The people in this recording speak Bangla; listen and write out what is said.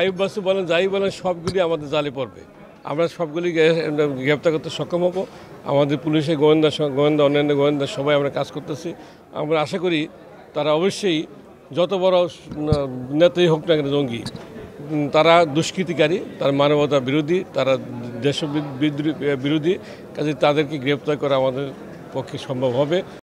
আয়ুব বাসু বলেন যাই বলেন সবগুলি আমাদের জালে পড়বে আমরা সবগুলি গ্রেপ্তার করতে সক্ষম হব আমাদের পুলিশের গোয়েন্দা গোয়েন্দা অন্যান্য গোয়েন্দা সবাই আমরা কাজ করতেছি আমরা আশা করি তারা অবশ্যই যত বড় নেতাই হোক না কেন জঙ্গি তারা দুষ্কৃতিকারী তারা মানবতা বিরোধী তারা দেশ বিরোধী কাজে তাদেরকে গ্রেপ্তার করা আমাদের পক্ষে সম্ভব হবে